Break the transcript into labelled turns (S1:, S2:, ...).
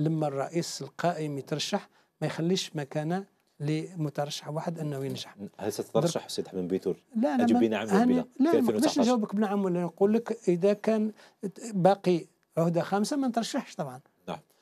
S1: لما الرئيس القائم يترشح ما يخليش مكانه لمترشح واحد انه
S2: ينجح هل ستترشح سيد حمام بيتور؟ لا لا اجب بنعم ولا بلا لا لا لا نجاوبك
S1: بنعم ولا نقول لك اذا كان باقي عهده خامسه ما نترشحش طبعا
S2: نعم